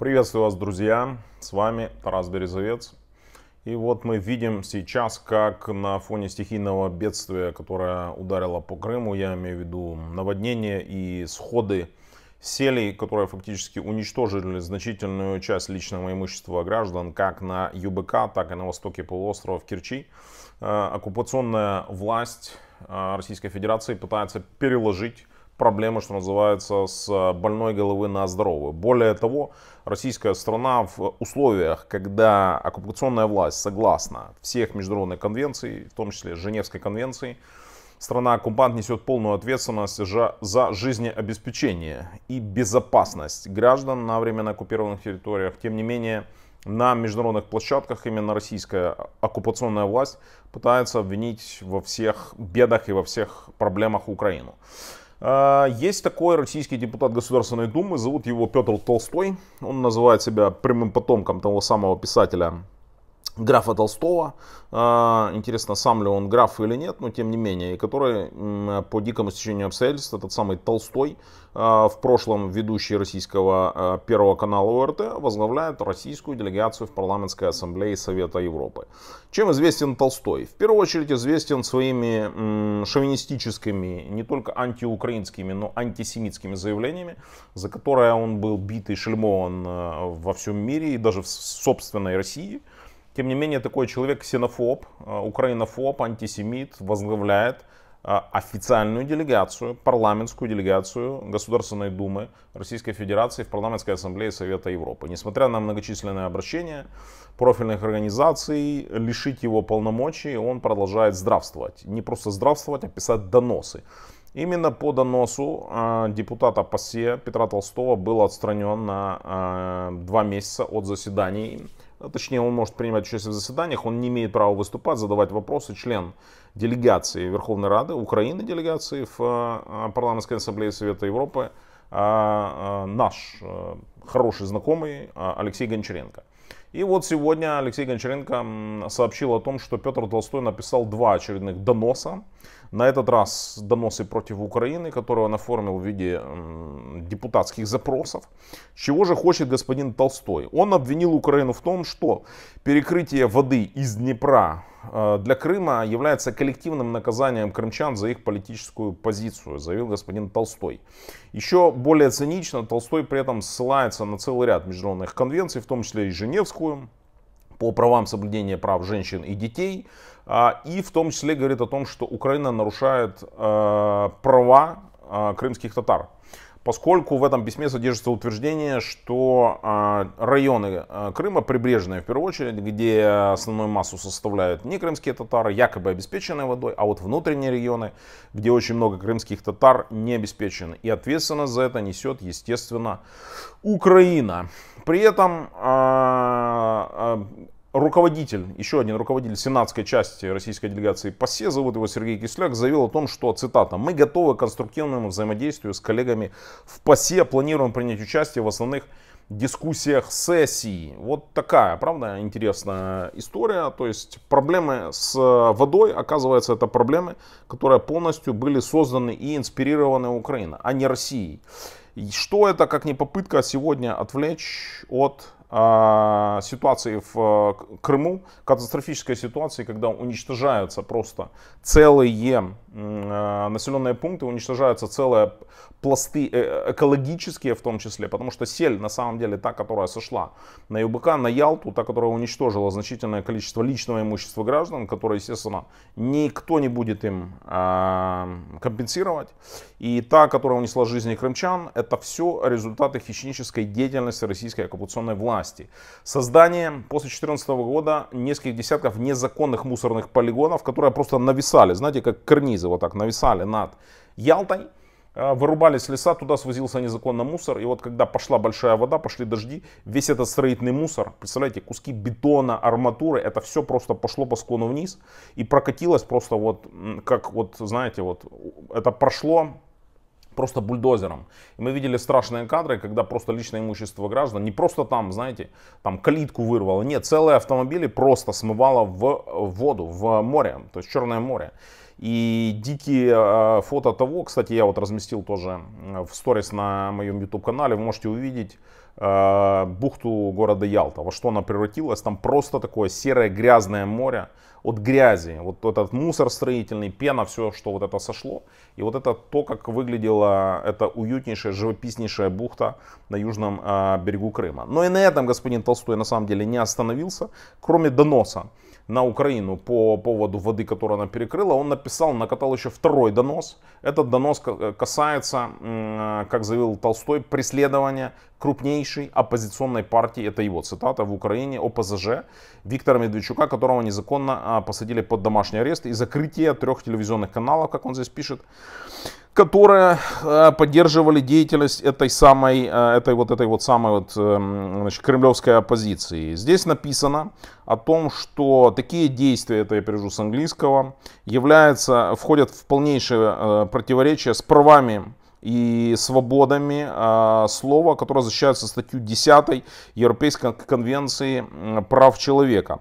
Приветствую вас, друзья! С вами Тарас Березовец. И вот мы видим сейчас, как на фоне стихийного бедствия, которое ударило по Крыму, я имею в виду наводнение и сходы селей, которые фактически уничтожили значительную часть личного имущества граждан, как на ЮБК, так и на востоке полуострова в Керчи, э, оккупационная власть э, Российской Федерации пытается переложить проблемы, что называется, с э, больной головы на здоровую. Более того, российская страна в условиях, когда оккупационная власть согласна всех международных конвенций, в том числе Женевской конвенции, страна-оккупант несет полную ответственность за жизнеобеспечение и безопасность граждан на временно оккупированных территориях. Тем не менее, на международных площадках именно российская оккупационная власть пытается обвинить во всех бедах и во всех проблемах Украину. А, есть такой российский депутат Государственной Думы, зовут его Петр Толстой. Он называет себя прямым потомком того самого писателя графа Толстого. А, интересно, сам ли он граф или нет, но тем не менее. И который по дикому стечению обстоятельств, этот самый Толстой, а, в прошлом ведущий российского а, первого канала ОРТ, возглавляет российскую делегацию в парламентской ассамблее Совета Европы. Чем известен Толстой? В первую очередь известен своими шовинистическими, не только антиукраинскими, но антисемитскими заявлениями, за которые он был бит и шельмован во всем мире и даже в собственной России. Тем не менее, такой человек ксенофоб, э, украинофоб, антисемит, возглавляет э, официальную делегацию, парламентскую делегацию Государственной Думы Российской Федерации в Парламентской Ассамблее Совета Европы. Несмотря на многочисленные обращения профильных организаций, лишить его полномочий, он продолжает здравствовать. Не просто здравствовать, а писать доносы. Именно по доносу э, депутата ПАСЕ Петра Толстого был отстранен на два месяца от заседаний а, точнее он может принимать участие в заседаниях, он не имеет права выступать, задавать вопросы член делегации Верховной Рады Украины, делегации в а, а, парламентской ассамблее Совета Европы, наш хороший знакомый Алексей Гончаренко. И вот сегодня Алексей Гончаренко сообщил о том, что Петр Толстой написал два очередных доноса. На этот раз доносы против Украины, которые он оформил в виде депутатских запросов. Чего же хочет господин Толстой? Он обвинил Украину в том, что перекрытие воды из Днепра э, для Крыма является коллективным наказанием крымчан за их политическую позицию, заявил господин Толстой. Еще более цинично Толстой при этом ссылается на целый ряд международных конвенций, в том числе и Женевскую Королевскую по правам соблюдения прав женщин и детей. А, и в том числе говорит о том, что Украина нарушает а, права а, крымских татар поскольку в этом письме содержится утверждение, что а, районы а, Крыма, прибрежные в первую очередь, где основную массу составляют не крымские татары, якобы обеспеченные водой, а вот внутренние регионы, где очень много крымских татар, не обеспечены. И ответственность за это несет, естественно, Украина. При этом а, руководитель, еще один руководитель сенатской части российской делегации ПАСЕ, зовут его Сергей Кисляк, заявил о том, что, цитата, «Мы готовы к конструктивному взаимодействию с коллегами в ПАСЕ, планируем принять участие в основных дискуссиях сессии. Вот такая, правда, интересная история. То есть проблемы с э, водой, оказывается, это проблемы, которые полностью были созданы и инспирированы Украиной, а не Россией. что это, как не попытка сегодня отвлечь от а, ситуации в э, Крыму, катастрофической ситуации, когда уничтожаются просто целые а, населенные пункты уничтожаются целые пласты э, экологические в том числе, потому что сель на самом деле та, которая сошла на ЮБК, на Ялту, та, которая уничтожила значительное количество личного имущества граждан, которое, естественно, никто не будет им а, компенсировать, и та, которая унесла жизни крымчан, это все результаты хищнической деятельности российской оккупационной власти. Создание после 2014 года нескольких десятков незаконных мусорных полигонов, которые просто нависали, знаете, как карниз Киргизы вот так нависали над Ялтой, э, вырубались леса, туда свозился незаконно мусор. И вот когда пошла большая вода, пошли дожди, весь этот строительный мусор, представляете, куски бетона, арматуры, это все просто пошло по склону вниз и прокатилось просто вот, как вот, знаете, вот это прошло просто бульдозером. И мы видели страшные кадры, когда просто личное имущество граждан не просто там, знаете, там калитку вырвало, нет, целые автомобили просто смывало в воду, в море, то есть Черное море. И дикие э, фото того, кстати, я вот разместил тоже э, в сторис на моем YouTube-канале, вы можете увидеть э, бухту города Ялта, во что она превратилась, там просто такое серое грязное море, от грязи. Вот этот мусор строительный, пена, все, что вот это сошло. И вот это то, как выглядела эта уютнейшая, живописнейшая бухта на южном э, берегу Крыма. Но и на этом господин Толстой на самом деле не остановился, кроме доноса на Украину по поводу воды, которую она перекрыла, он написал, накатал еще второй донос. Этот донос э, касается, а, как заявил Толстой, преследования крупнейшей оппозиционной партии, это его цитата, в Украине, ОПЗЖ, Виктора Медведчука, которого незаконно а, а, посадили под домашний арест и закрытие трех телевизионных каналов, как он здесь пишет, которые э, поддерживали деятельность этой самой, э, этой вот этой вот самой вот, эм, значит, кремлевской оппозиции. Здесь написано о том, что такие действия, это я перевожу с английского, являются, входят в полнейшее э, противоречие с правами и свободами э, слова, которое защищается статью 10 Европейской конвенции прав человека.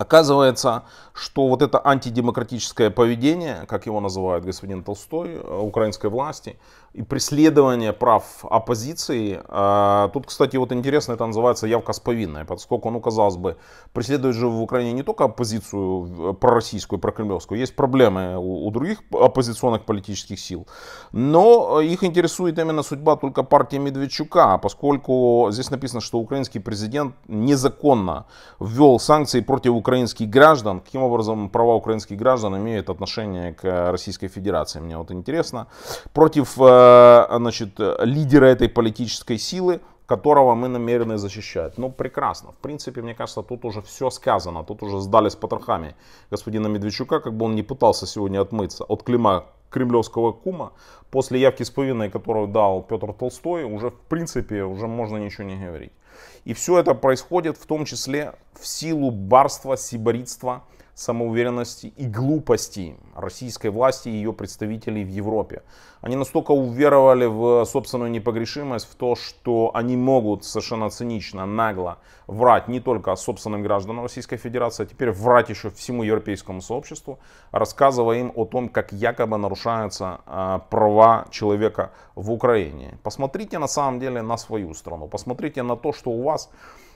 Оказывается, что вот это антидемократическое поведение, как его называют господин Толстой, э, украинской власти, и преследование прав оппозиции. А, тут, кстати, вот интересно, это называется явка с повинной, поскольку, ну, казалось бы, преследуют же в Украине не только оппозицию э, пророссийскую, прокремлевскую, есть проблемы у, других оппозиционных политических сил, но э, их интересует именно судьба только партии Медведчука, поскольку здесь написано, что украинский президент незаконно ввел санкции против украинских граждан. Каким образом права украинских граждан имеют отношение к Российской Федерации, мне вот интересно. Против э, Э, значит, лидера этой политической силы, которого мы намерены защищать. Ну, прекрасно. В принципе, мне кажется, тут уже все сказано. Тут уже сдали с потрохами господина Медведчука, как бы он не пытался сегодня отмыться от клима кремлевского кума. После явки с повинной, которую дал Петр Толстой, уже, в принципе, уже можно ничего не говорить. И все это происходит в том числе в силу барства, сибаритства, самоуверенности и глупости российской власти и ее представителей в Европе. Они настолько уверовали в собственную непогрешимость, в то, что они могут совершенно цинично, нагло врать не только собственным гражданам Российской Федерации, а теперь врать еще всему европейскому сообществу, рассказывая им о том, как якобы нарушаются а, права человека в Украине. Посмотрите на самом деле на свою страну, посмотрите на то, что у вас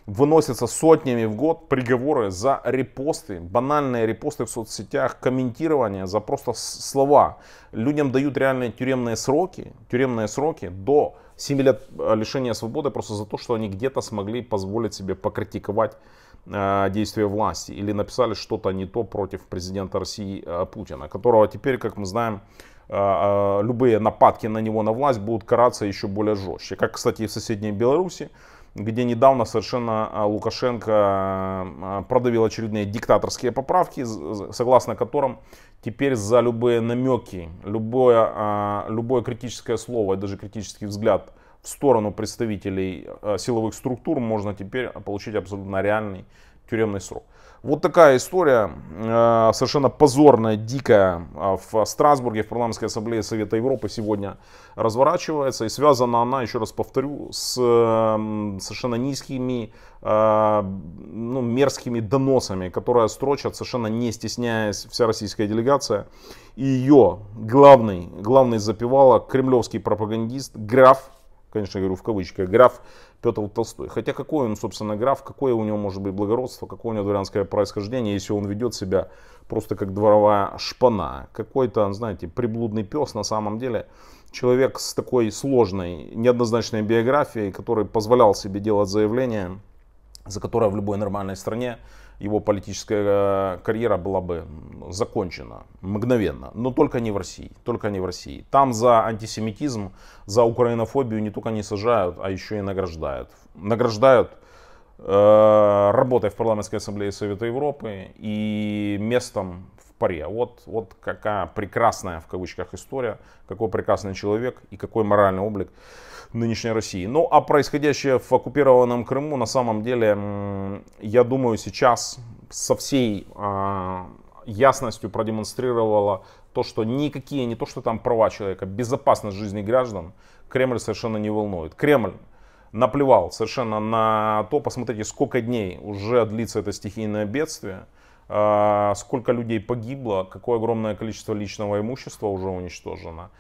выносятся сотнями в год приговоры за репосты, банальные репосты в соцсетях, комментирование, за просто слова. Людям дают реальные тюремные сроки, тюремные сроки до 7 лет э, лишения свободы просто за то, что они где-то смогли позволить себе покритиковать э, действия власти или написали что-то не то против президента России э, Путина, которого теперь, как мы знаем, любые нападки на него на власть будут караться еще более жестче. Как, кстати, и в соседней Беларуси, где недавно совершенно а, Лукашенко а, а, продавил очередные диктаторские поправки, согласно которым теперь за любые намеки, любое, любое критическое слово и даже критический взгляд в сторону представителей силовых структур можно теперь получить абсолютно реальный тюремный срок. Вот такая история, э, совершенно позорная, дикая, а, в Страсбурге, в парламентской ассамблее Совета Европы сегодня разворачивается. И связана она, еще раз повторю, с совершенно низкими, э, ну, мерзкими доносами, которые строчат, совершенно не стесняясь, вся российская делегация. И ее главный, главный запевала кремлевский пропагандист, граф конечно, говорю в кавычках, граф Петр Толстой. Хотя какой он, собственно, граф, какое у него может быть благородство, какое у него дворянское происхождение, если он ведет себя просто как дворовая шпана. Какой-то, знаете, приблудный пес на самом деле. Человек с такой сложной, неоднозначной биографией, который позволял себе делать заявление, за которое в любой нормальной стране его политическая э, карьера была бы закончена мгновенно. Но только не в России. Только не в России. Там за антисемитизм, за украинофобию не только не сажают, а еще и награждают. Награждают Э, работой в парламентской ассамблее Совета Европы и местом в паре. Вот, вот какая прекрасная, в кавычках, история, какой прекрасный человек и какой моральный облик нынешней России. Ну, а происходящее в оккупированном Крыму, на самом деле, я думаю, сейчас со всей а, ясностью продемонстрировало то, что никакие, не то, что там права человека, безопасность жизни граждан Кремль совершенно не волнует. Кремль наплевал совершенно на то, посмотрите, сколько дней уже длится это стихийное бедствие, а, сколько людей погибло, какое огромное количество личного имущества уже уничтожено.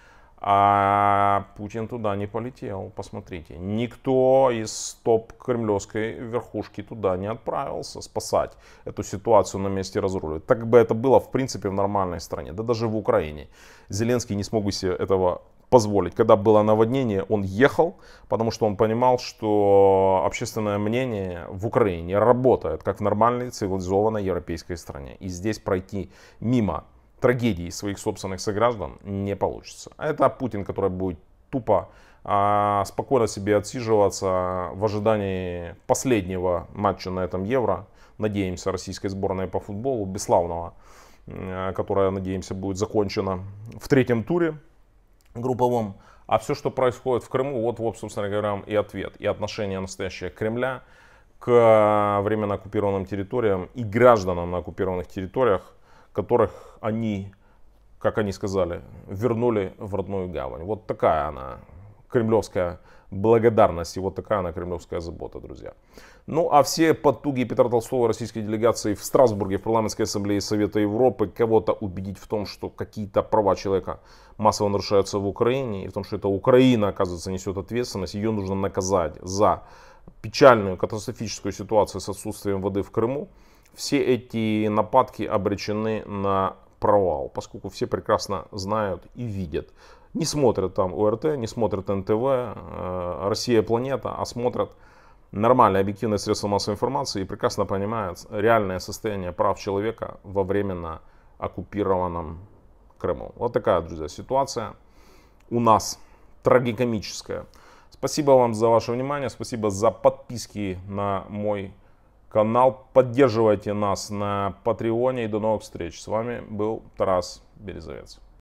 А Путин туда не полетел, посмотрите. Никто из топ-кремлевской верхушки туда не отправился спасать эту ситуацию на месте разруливать. Так бы это было, в принципе, в нормальной стране, да даже в Украине. Зеленский не смог бы себе этого позволить. Когда было наводнение, он ехал, потому что он понимал, что общественное мнение в Украине работает, как в нормальной цивилизованной европейской стране. И здесь пройти мимо трагедии своих собственных сограждан не получится. А это Путин, который будет тупо а, спокойно себе отсиживаться в ожидании последнего матча на этом Евро, надеемся, российской сборной по футболу, бесславного, а, которая, надеемся, будет закончена в третьем туре групповом. А все, что происходит в Крыму, вот, вот, собственно говоря, и ответ, и отношение настоящее Кремля к временно оккупированным территориям и гражданам на оккупированных территориях, которых они, как они сказали, вернули в родную гавань. Вот такая она кремлевская благодарность. И вот такая она кремлевская забота, друзья. Ну а все потуги Петра Толстого российской делегации в Страсбурге, в парламентской ассамблее Совета Европы, кого-то убедить в том, что какие-то права человека массово нарушаются в Украине, и в том, что это Украина, оказывается, несет ответственность, ее нужно наказать за печальную катастрофическую ситуацию с отсутствием воды в Крыму, все эти нападки обречены на провал, поскольку все прекрасно знают и видят, не смотрят там ОРТ, не смотрят НТВ, э, Россия планета, а смотрят нормальные объективные средства массовой информации и прекрасно понимают реальное состояние прав человека во временно оккупированном Крыму. Вот такая, друзья, ситуация у нас трагикомическая. Спасибо вам за ваше внимание, спасибо за подписки на мой канал. Поддерживайте нас на Патреоне и до новых встреч. С вами был Тарас Березовец.